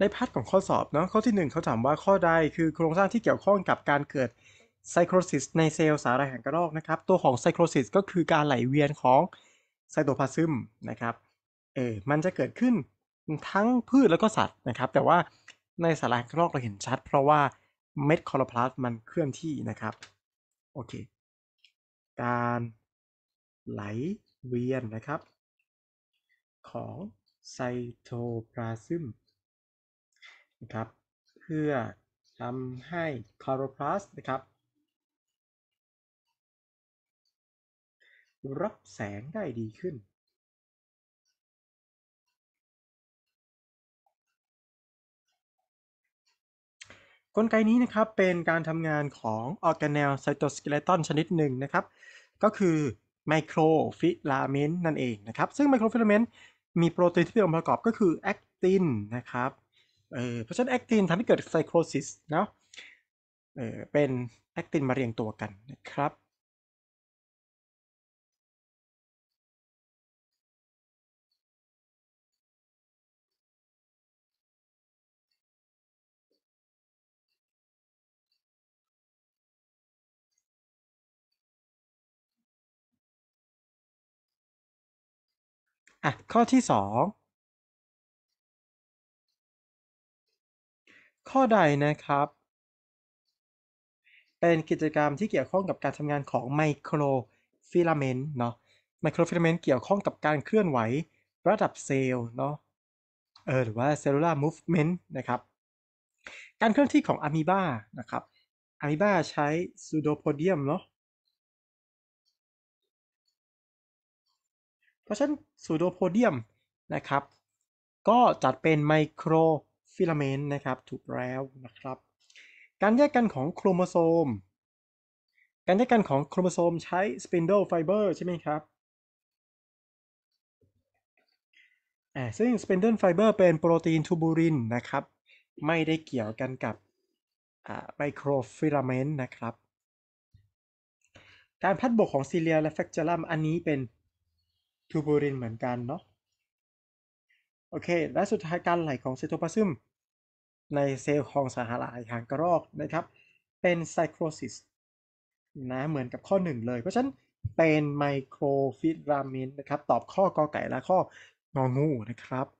ในพาร์ทของข้อสอบเนาะข้อที่ 1เขาถามว่าข้อใดคือโครงสร้างที่เกี่ยวข้องกับการเกิดไซโครซิสในเซลล์สารแห่งกระรอกนะครับ ตัวของไซโครซิสก็คือการไหลเวียนของไซโตพลาซึมนะครับเออมันจะเกิดขึ้นทั้งพืชแล้วก็สัตว์นะครับ แต่ว่าในสาหร่งกระรอกเราเห็นชัดเพราะว่าเม็ดคลอโรพลาสมันเคลื่อนที่นะครับ โอเคการไหลเวียนนะครับของไซโตพลาซึมนะครับเพื่อทำให้คลอโรพลาสนะครับ รับแสงได้ดีขึ้นกลไกนี้นะครับเป็นการทำงานของออร์แกเนลไซโตสเกเลตันชนิดหนึ่งนะครับ ก็คือไมโครฟิลาเมนต์นั่นเองนะครับ ซึ่งไมโครฟิลาเมนต์มีโปรตีนที่เป็นองค์ประกอบก็คือแอคตินนะครับเออเพราะฉะนั้นแอคตินทำให้เกิดไซโครซิสเนาะเออเป็น แอคติน มาเรียงตัวกันนะครับอ่ะข้อที่สองข้อใดนะครับ เป็นกิจกรรมที่เกี่ยวข้องกับการทำงานของไมโครฟิลาเมนต์เนาะไมโครฟิลาเมนต์เกี่ยวข้องกับการเคลื่อนไหวระดับเซลล์เนาะเออหรือว่า cellular movement นะครับการเคลื่อนที่ของอะมีบานะครับอะมีบาใช้ซูโดโพเดียมเนาะเพราะฉะนั้นซูโดโพเดียมนะครับก็จัดเป็นไมโครฟิลาเมนต์นะครับถูกแล้วนะครับการแยกกันของโครโมโซม การแยกกันของโครโมโซมใช้สปินเดิลไฟเบอร์ใช่ไหมครับอ่าซึ่งสปินเดิลไฟเบอร์เป็นโปรตีนทูบูรินนะครับ ไม่ได้เกี่ยวกันกับไมโครฟิลาเมนต์นะครับ การพัดบกของซีเลียและแฟกจอรัมอันนี้เป็นทูบูรินเหมือนกันเนาะโอเค และสุดท้ายการไหลของเซโทพลาซึมในเซลล์ของสาหร่ายหางกระรอกนะครับ เป็นไซโครซิสนะเหมือนกับข้อ1เลยเพราะฉะนั้นเป็นไมโครฟิลามินนะครับ ตอบข้อกอไก่และข้ององูนะครับ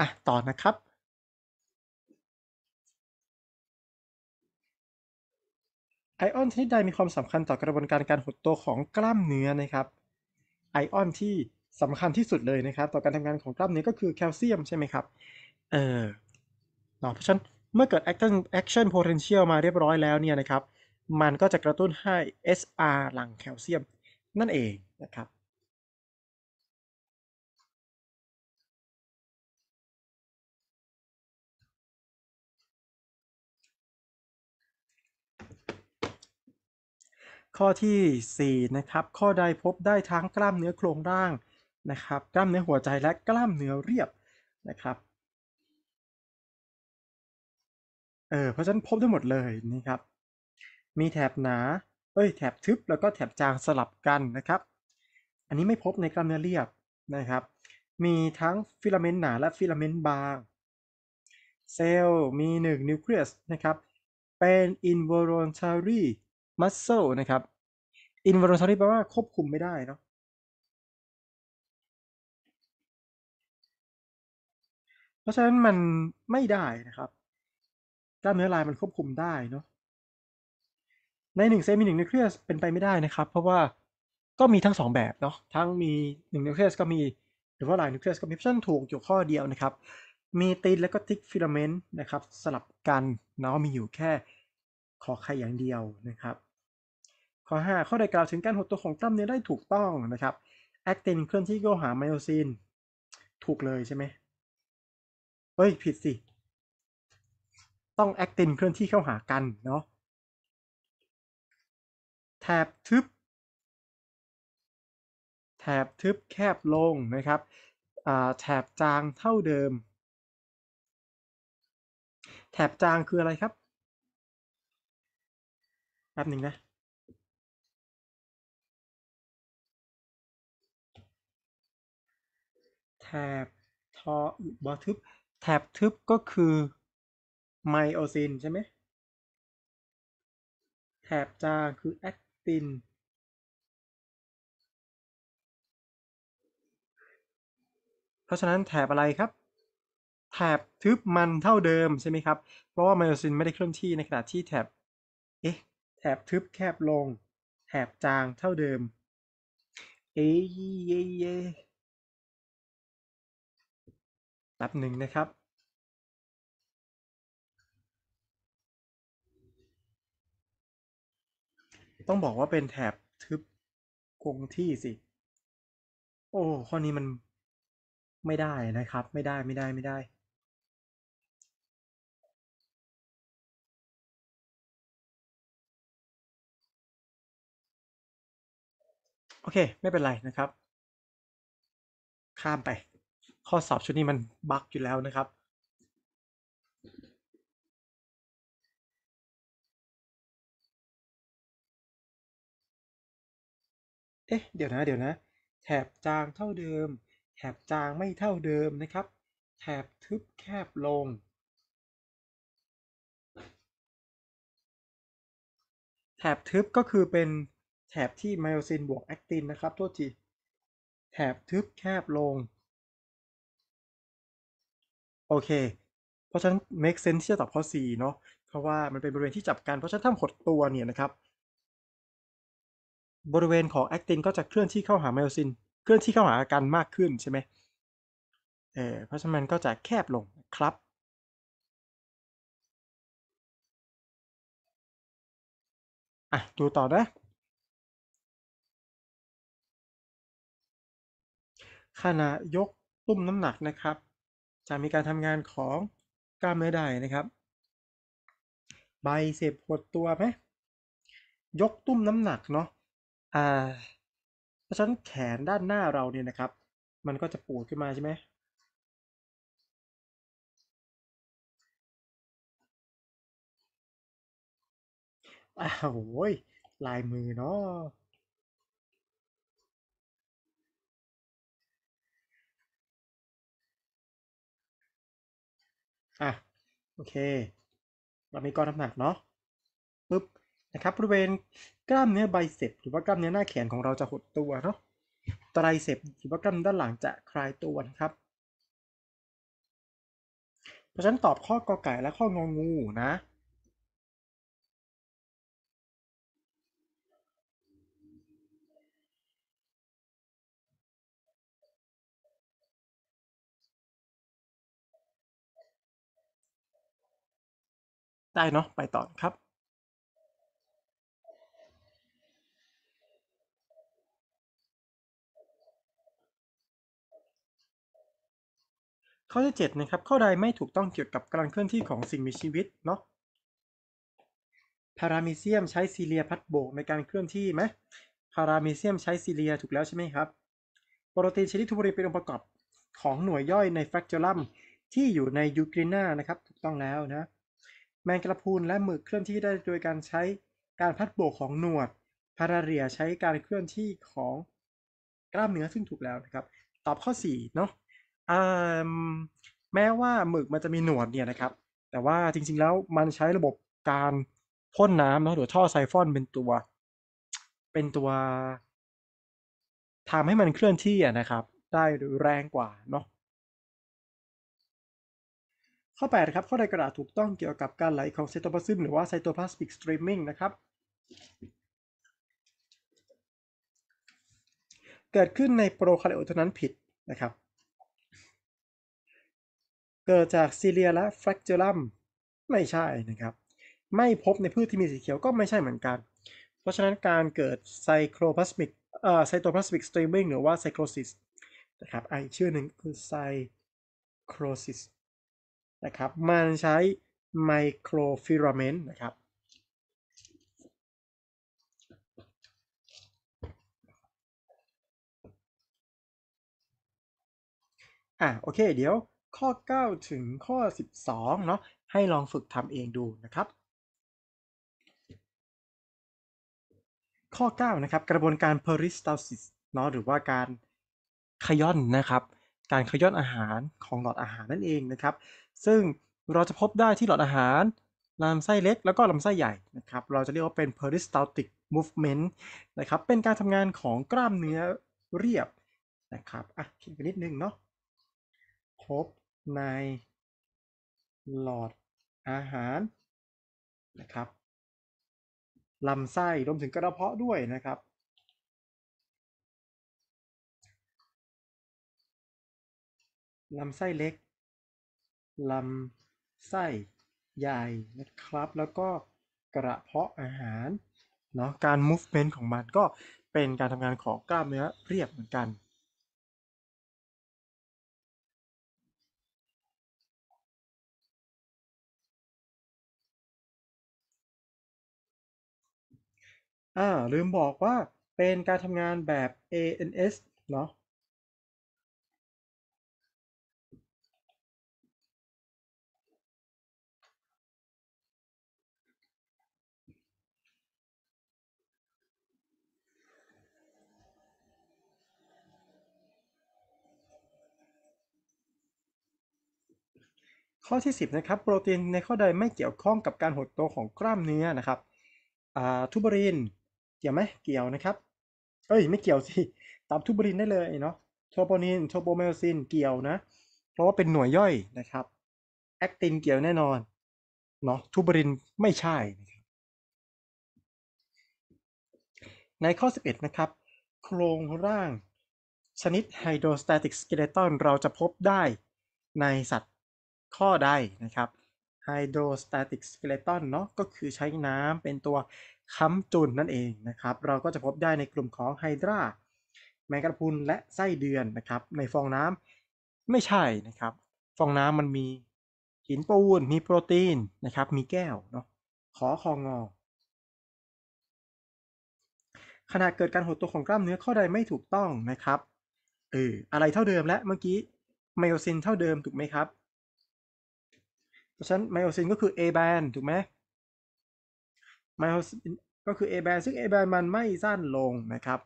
อ่ะต่อนะครับไอออนชนิดใดมีความสำคัญต่อกระบวนการการหดตัวของกล้ามเนื้อนะครับไอออนที่สำคัญที่สุดเลยนะครับ ต่อการทำงานของกล้ามเนื้อก็คือแคลเซียมใช่ไหมครับเออเนาะเพราะฉะนั้น เมื่อเกิด action action potential มาเรียบร้อยแล้วเนี่ยนะครับ มันก็จะกระตุ้นให้ SR หลังแคลเซียม นั่นเองนะครับข้อที่4นะครับข้อใดพบได้ทั้งกล้ามเนื้อโครงร่างนะครับกล้ามเนื้อหัวใจและกล้ามเนื้อเรียบนะครับเออเพราะฉะนั้นพบได้หมดเลยนี่ครับ มีแถบหนาเอ้ยแถบทึบแล้วก็แถบจางสลับกันนะครับ อันนี้ไม่พบในกล้ามเนื้อเรียบนะครับ มีทั้งฟิลาเมนต์หนาและฟิลาเมนต์บาง เซลล์มี1นิวเคลียสนะครับเป็น involuntary มัสเซลนะครับอินวอร์ n อรี่แปลว่าควบคุมไม่ได้เนาะเพราะฉะนั้นมันไม่ได้นะครับกล้ามเนื้อลายมันควบคุมได้เนาะในหงเซลล์มีหนิวเคลียสเป็นไปไม่ได้นะครับ เพราะว่าก็มีทั้งสองแบบเนาะทั้งมีหนึ่งนิวเคลียสก็มีหรือว่าหลายนิวเคลียสก็มีเฉะนถูกอยู่ข้อเดียวนะครับมีตีนแล้วก็ทิกฟิลาเมนต์นะครับ สลับกันเนาะมีอยู่แค่ขอไข่อย่างเดียวนะครับข้อ5ข้อใดกล่าวถึงการหดตัวของกล้ามเนื้อได้ถูกต้องนะครับ แอคตินเคลื่อนที่เข้าหาไมโอซิน ถูกเลยใช่ไหมเฮ้ยผิดสิ ต้องแอคตินเคลื่อนที่เข้าหากัน เนาะแถบทึบ แถบทึบแคบลงนะครับ แถบจางเท่าเดิม แถบจางคืออะไรครับแป๊บหนึ่งนะแถบทอบอทึบแถบทึบ ก็คือไมโอซินใช่ไหมแถบจางคือแอคตินเพราะฉะนั้นแถบอะไรครับ แถบทึบมันเท่าเดิมใช่ไหมครับ เพราะว่าไมโอซินไม่ได้เคลื่อนที่ ในขณะที่แถบเอ๊ะแถบทึบแคบลง แถบจางเท่าเดิมเอ๊ยเย้แป๊บหนึ่งนะครับ ต้องบอกว่าเป็นแถบทึบคงที่สิโอ้ ข้อนี้มันไม่ได้นะครับ ไม่ได้ไม่ได้ไม่ได้ โอเค ไม่เป็นไรนะครับ ข้ามไปข้อสอบชุดนี้มันบั๊กอยู่แล้วนะครับ เอ๊ะ เดี๋ยวนะ เดี๋ยวนะ แถบจางเท่าเดิม แถบจางไม่เท่าเดิมนะครับ แถบทึบแคบลง แถบทึบก็คือเป็นแถบที่ไมโอซินบวกแอคตินนะครับ โทษที แถบทึบแคบลงโอเค เพราะฉะนั้น make sense ที่จะตอบข้อ C เนาะ เพราะว่ามันเป็นบริเวณที่จับกัน เพราะฉะนั้นถ้าหดตัวเนี่ยนะครับ บริเวณของแอคตินก็จะเคลื่อนที่เข้าหาไมโอซิน เคลื่อนที่เข้าหากันมากขึ้นใช่ไหม เออเพราะฉะนั้นมันก็จะแคบลงครับ อ่ะ ดูต่อนะ ขณะยกตุ้มน้ำหนักนะครับจะมีการทำงานของกล้ามเนื้อใดนะครับ ใบเสพหดตัวไหม ยกตุ้มน้ำหนักเนาะอ่า เพราะฉะนั้นแขนด้านหน้าเราเนี่ยนะครับ มันก็จะปวดขึ้นมาใช่ไหมอ้าวโว้ยลายมือเนาะโอเค เรามีก้อนน้ำหนักเนาะปุ๊บ นะครับบริเวณกล้ามเนื้อไบเซปหรือว่ากล้ามเนื้อหน้าแขนของเราจะหดตัวเนาะไตรเซปหรือว่ากล้ามด้านหลังจะคลายตัวนะครับ เพราะฉะนั้นตอบข้อกอไก่และข้ององูนะได้เนาะไปต่อครับ ข้อที่7นะครับ ข้อใดไม่ถูกต้องเกี่ยวกับการเคลื่อนที่ของสิ่งมีชีวิตเนาะพารามิเซียมใช้ซีเลียพัดโบกในการเคลื่อนที่ไหมพารามิเซียมใช้ซีเลียถูกแล้วใช่ไหมครับ โปรตีนชนิดทูบรีเป็นองค์ประกอบของหน่วยย่อยในแฟกจอรัมที่อยู่ในยูกรีนานะครับถูกต้องแล้วนะแมงกะพรุนและหมึกเคลื่อนที่ได้โดยการใช้การพัดโบกของหนวดพาราเรียใช้การเคลื่อนที่ของ กล้ามเนื้อซึ่งถูกแล้วนะครับ ตอบข้อ4เนาะแม้ว่าหมึกมันจะมีหนวดเนี่ยนะครับ แต่ว่าจริง ๆ แล้วมันใช้ระบบการพ่นน้ำเนาะหรือท่อไซฟอนเป็นตัว เป็นตัวทำให้มันเคลื่อนที่นะครับได้แรงกว่าเนาะข้อ8ครับ ข้อใดกระดาษถูกต้องเกี่ยวกับการไหลของไซโตพลาซึมหรือว่าไซโตพลาสติกสตรีมมิ่งนะครับ เกิดขึ้นในโปรคาริโอเท่านั้นผิดนะครับ เกิดจากซีเรียและแฟกเจอรัมไม่ใช่นะครับ ไม่พบในพืชที่มีสีเขียวก็ไม่ใช่เหมือนกัน เพราะฉะนั้นการเกิดไซโครพลาสติกเอ่อไซโตพลาสติกสตรีมมิ่งหรือว่าไซโครซิสนะครับอีกชื่อหนึ่งคือไซโครซิสนะครับมันใช้ไมโครฟิลาเมนต์นะครับ อ่ะโอเคเดี๋ยว ข้อ 9 ถึงข้อ 12 เนาะให้ลองฝึกทำเองดูนะครับ ข้อ 9 นะครับกระบวนการ peristalsis เนาะหรือว่าการขย้อนนะครับ การขย้อนอาหารของหลอดอาหารนั่นเองนะครับซึ่งเราจะพบได้ที่หลอดอาหาร ลำไส้เล็กแล้วก็ลำไส้ใหญ่นะครับ เราจะเรียกว่าเป็น peristaltic movement นะครับเป็นการทำงานของกล้ามเนื้อเรียบนะครับ อ่ะ คิดกปนิดนึงเนาะพบในหลอดอาหารนะครับ ลำไส้รวมถึงกระเพาะด้วยนะครับ ลำไส้เล็กลำไส้ใหญ่นะครับ แล้วก็กระเพาะอาหารเนาะการ movement ของมันก็เป็นการทำงานของกล้ามเนื้อเรียบเหมือนกันอ่าลืมบอกว่าเป็นการทำงานแบบ ANS เนาะข้อที่ 10นะครับโปรตีนในข้อใดไม่เกี่ยวข้องกับการหดตัวของกล้ามเนื้อนะครับทูบรินเกี่ยวไหมเกี่ยวนะครับ เอ้ยไม่เกี่ยวสิ ตามทูบรินได้เลยเนาะโทโปนินโทโปเมลซินเกี่ยวนะเพราะว่าเป็นหน่วยย่อยนะครับแอคตินเกี่ยวแน่นอนเนาะทูบรินไม่ใช่นะครับในข้อ 11 นะครับ โครงร่างชนิดไฮโดรสแตติกสเกเลตันเราจะพบได้ในสัตว์ข้อใดนะครับไฮโดรสแตติกสเกเลตันเนาะก็คือใช้น้ำเป็นตัวค้ำจุนนั่นเองนะครับ เราก็จะพบได้ในกลุ่มของไฮดราแมงกะพุนและไส้เดือนนะครับ ในฟองน้ำไม่ใช่นะครับ ฟองน้ำมันมีหินปูนมีโปรตีนนะครับ มีแก้วเนาะขอคองอขณะเกิดการหดตัวของกล้ามเนื้อข้อใดไม่ถูกต้องนะครับเอออะไรเท่าเดิมและเมื่อกี้ ไมโอซินเท่าเดิมถูกไหมครับราะฉะนั้นไมโอซินก็คือ A band ถูกไหมไมโอซินก็คือ A band ซึ่ง A band มันไม่สั้นลงนะครับ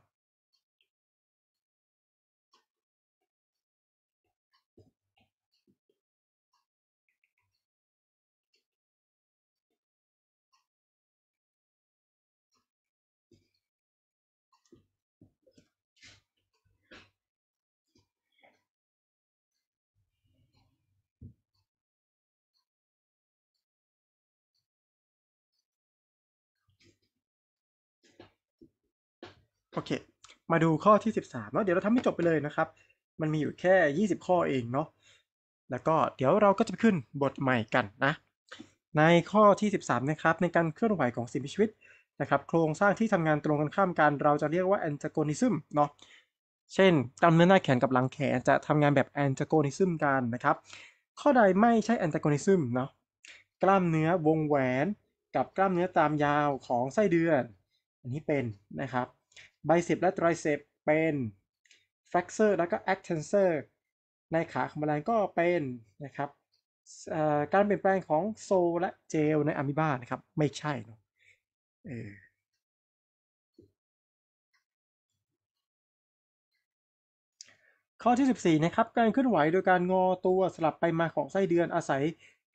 โอเค มาดูข้อที่ 13เนาะเดี๋ยวเราทำให้จบไปเลยนะครับ มันมีอยู่แค่ 20 ข้อเองเนาะ แล้วก็เดี๋ยวเราก็จะไปขึ้นบทใหม่กันนะ ในข้อที่ 13นะครับในการเคลื่อนไหวของสิ่งมีชีวิตนะครับโครงสร้างที่ทำงานตรงกันข้ามกันเราจะเรียกว่าแอนตาโกนิซึมเนาะ เช่นกล้ามเนื้อหน้าแขนกับหลังแขนจะทำงานแบบแอนตาโกนิซึมกันนะครับ ข้อใดไม่ใช่แอนตาโกนิซึมเนาะกล้ามเนื้อวงแหวนกับกล้ามเนื้อตามยาวของไส้เดือน อันนี้เป็นนะครับบเซปและไตรเซปเป็นแฟกเซอร์แล้วก็แอคเทนเซอร์ในขาของแมลงก็เป็นนะครับ การเปลี่ยนแปลงของโซและเจลในอะมิบานะครับไม่ใช่เนาะข้อที่ 14 นะครับ การเคลื่อนไหวโดยการงอตัวสลับไปมาของไส้เดือนอาศัย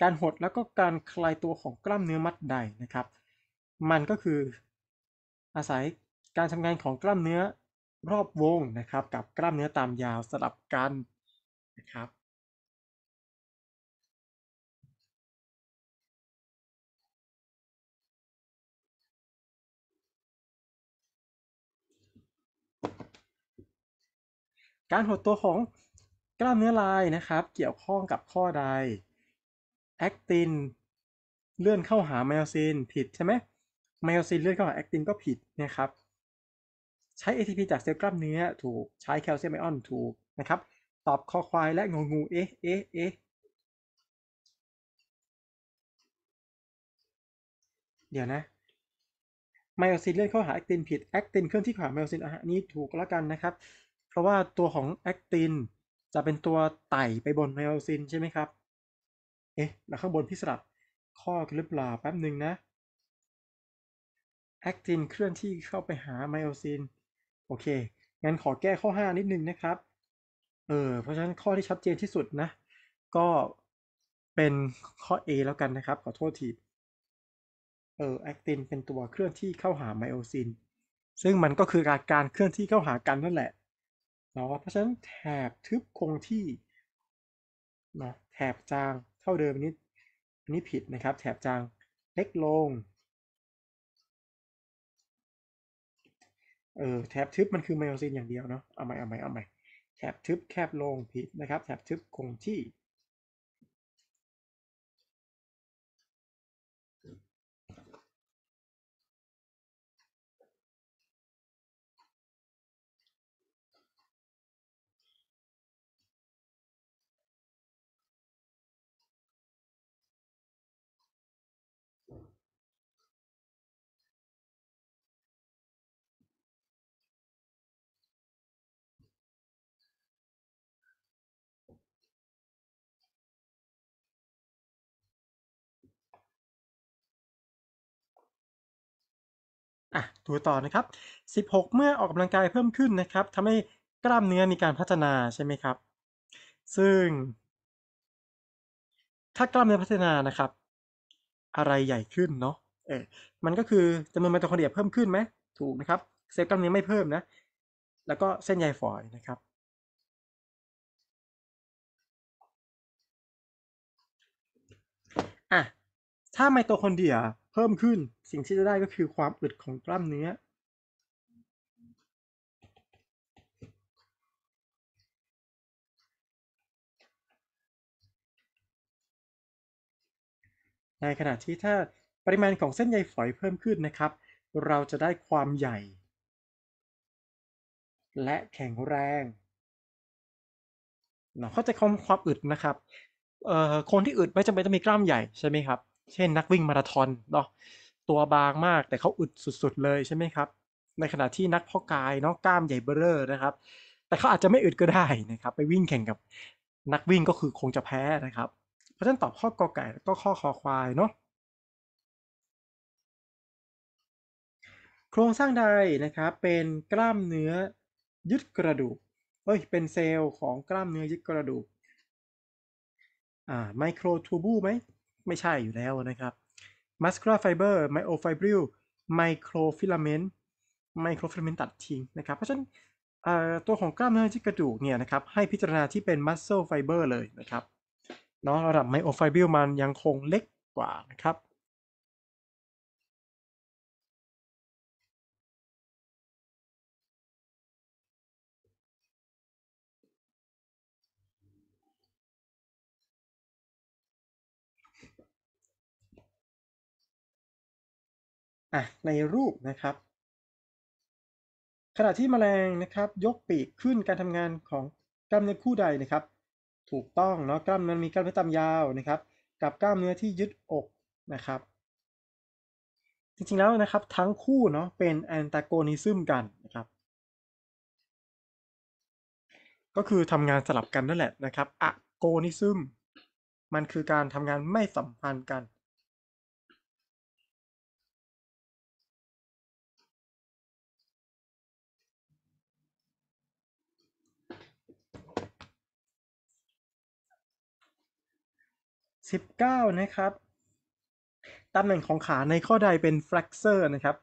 การหดแล้วก็การคลายตัวของกล้ามเนื้อมัดใดนะครับ มันก็คืออาศัยการทำงานของกล้ามเนื้อรอบวงนะครับ กับกล้ามเนื้อตามยาวสลับกันนะครับ การหดตัวของกล้ามเนื้อลายนะครับ เกี่ยวข้องกับข้อใดแอคตินเลื่อนเข้าหาไมโอซินผิดใช่ไหมไมโอซินเลื่อนเข้าหาแอคตินก็ผิดนะครับใช้ ATP จากเซลล์กล้ามเนื้อถูก ใช้แคลเซียมไอออนถูกนะครับ ตอบคอควายและงูงูเอ๊ะเอ๊ะเอ๊ะเดี๋ยวนะไมโอซินเลื่อนเข้าหาแอคตินผิดแอคตินเคลื่อนที่ขวาไมโอซินอ่ะนี่ถูกแล้วกันนะครับ เพราะว่าตัวของแอคตินจะเป็นตัวไต่ไปบนไมโอซินใช่ไหมครับเอ๊ะแล้วข้างบนพิสลับข้อกันหรือเปล่าแป๊บหนึ่งนะแอคตินเคลื่อนที่เข้าไปหาไมโอซินโอเค งั้นขอแก้ข้อ 5 นิดนึงนะครับ เออเพราะฉะนั้นข้อที่ชัดเจนที่สุดนะ ก็เป็นข้อ A แล้วกันนะครับ ขอโทษที เออแอคตินเป็นตัวเคลื่อนที่เข้าหาไมโอซินซึ่งมันก็คือการเคลื่อนที่เข้าหากันนั่นแหละเนาะเพราะฉะนั้นแถบทึบคงที่นะแถบจางเท่าเดิมนิดอันนี้ผิดนะครับ แถบจางเล็กลงเออแ็บทึบมันคือไมโอซินอย่างเดียวเนาะเอาใหม่เอาใหม่เอาใหม่แ็บทึบแคบลงผิดนะครับแ็บทึบคงที่ดูต่อนะครับ 16 เมื่อออกกำลังกายเพิ่มขึ้นนะครับทำให้กล้ามเนื้อมีการพัฒนาใช่ไหมครับ ซึ่ง ถ้ากล้ามเนื้อพัฒนานะครับ อะไรใหญ่ขึ้นเนาะ เออมันก็คือจำนวนไมโตคอนเดรียเพิ่มขึ้นไหม ถูกนะครับ เซลล์กล้ามเนื้อไม่เพิ่มนะ แล้วก็เส้นใยฝอยนะครับอ่ะถ้าไมโตคอนเดรียพิ่มขึ้นสิ่งที่จะได้ก็คือความอึดของกล้ามเนื้อในขณะที่ถ้าปริมาณของเส้นใยฝอยเพิ่มขึ้นนะครับ เราจะได้ความใหญ่ และแข็งแรงเนาะเขาจะคอมความอึดนะครับคนที่อึดไม่จำเป็นต้องมีกล้ามใหญ่ใช่ไหมครับเช่นนักวิ่งมาราธอนเนาะตัวบางมากแต่เขาอึดสุดๆเลยใช่ไหมครับในขณะที่นักพ่อกายเนาะกล้ามใหญ่เบ้อเร่อนะครับ แต่เขาอาจจะไม่อึดก็ได้นะครับ ไปวิ่งแข่งกับนักวิ่งก็คือคงจะแพ้นะครับ เพราะฉะนั้นตอบข้อกอไก่ก็ข้อคอควายเนาะโครงสร้างใดนะครับเป็นกล้ามเนื้อยึดกระดูกเอ้ยเป็นเซลล์ของกล้ามเนื้อยึดกระดูกอ่าไมโครทูบูไหมไม่ใช่อยู่แล้วนะครับมัสคาไฟเบอร์ไมโอไฟบริลไมโครฟิลาเมนต์ไมโครฟิลาเมนต์ตัดทิ้งนะครับเพราะฉะนั้นตัวของกล้ามเนื้อที่กระดูกเนี่ยนะครับ ให้พิจารณาที่เป็นมัสเซลไฟเบอร์เลยนะครับเนาะระดับไมโอไฟบริลมันยังคงเล็กกว่านะครับอ่ะในรูปนะครับ ขณะที่แมลงนะครับ ยกปีกขึ้นการทำงานของกล้ามเนื้อคู่ใดนะครับ ถูกต้องเนาะกล้ามเนื้อมีกล้ามเนื้อตามยาวนะครับ กับกล้ามเนื้อที่ยึดอกนะครับจริงๆแล้วนะครับ ทั้งคู่เนาะเป็นแอนตาโกนิซึมกันนะครับ ก็คือทำงานสลับกันนั่นแหละนะครับ อะโกนิซึมมันคือการทำงานไม่สัมพันธ์กัน19นะครับตำแหน่งของขาในข้อใดเป็น flexor นะครับ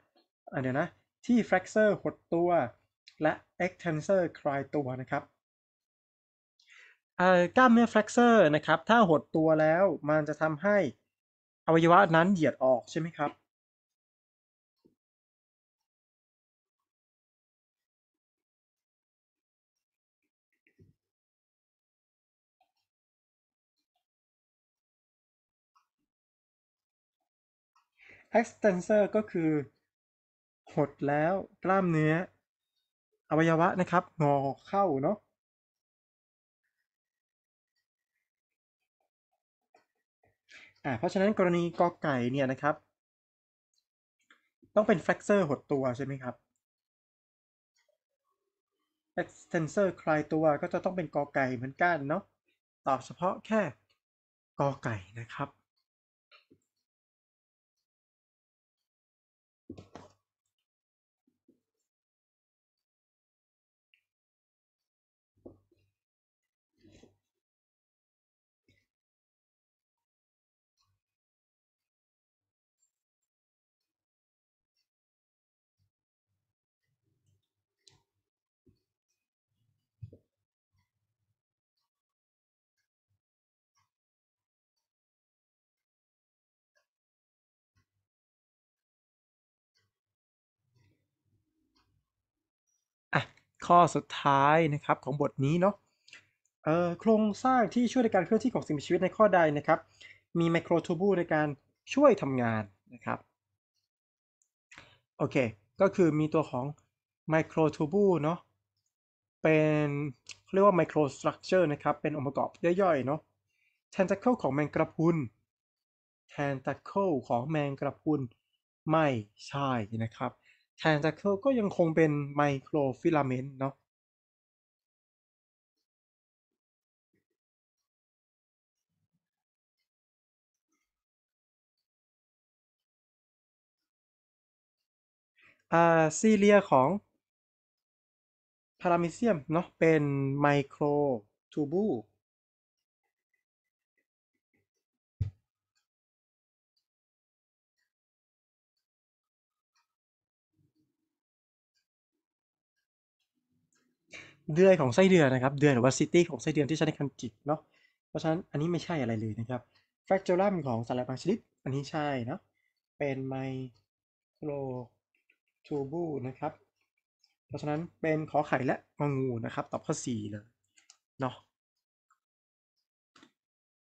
เดี๋ยวนะ ที่ flexor หดตัวและ extensor คลายตัวนะครับกล้ามเนื้อ flexor นะครับ ถ้าหดตัวแล้วมันจะทำให้อวัยวะนั้นเหยียดออกใช่ไหมครับ extensor ก็คือ หดแล้วกล้ามเนื้อ อวัยวะนะครับงอเข้าเนาะ่าเพราะฉะนั้นกรณีกอไก่เนี่ยนะครับต้องเป็นแฟกเซอร์หดตัวใช่ไหมครับเอ็กเทนเซอร์คลายตัวก็จะต้องเป็นกอไก่เหมือนกันเนาะตอบเฉพาะแค่กอไก่นะครับข้อสุดท้ายนะครับของบทนี้เนาะโครงสร้างที่ช่วยในการเคลื่อนที่ของสิ่งมีชีวิตในข้อใดนะครับ มีไมโครทูบูในการช่วยทำงานนะครับโอเค ก็คือมีตัวของไมโครทูบูเนาะเป็นเรียกว่าไมโครสตรัคเจอร์นะครับ เป็นองค์ประกอบย่อยๆเนาะแทนตคเคิลของแมงกระพุน แทนตคเคิลของแมงกระพุนไม่ใช่นะครับแทนจากเคิลก็ยังคงเป็นไมโครฟิลาเมนต์ เนาะอ่า ซีเลียของพารามิเซียม เนาะเป็นไมโครทูบูเดือยของไส้เดือนนะครับ เดือนหรือว่าซิตี้ของไส้เดือนที่ใช้ในการจิกเนาะ เพราะฉะนั้นอันนี้ไม่ใช่อะไรเลยนะครับแฟกเจอรัมของสารบางชนิด อันนี้ใช่เนาะ เป็นไมโครทูบูนะครับ เพราะฉะนั้นเป็นขอไข่และงงูนะครับ ตอบข้อ4เลยเนาะ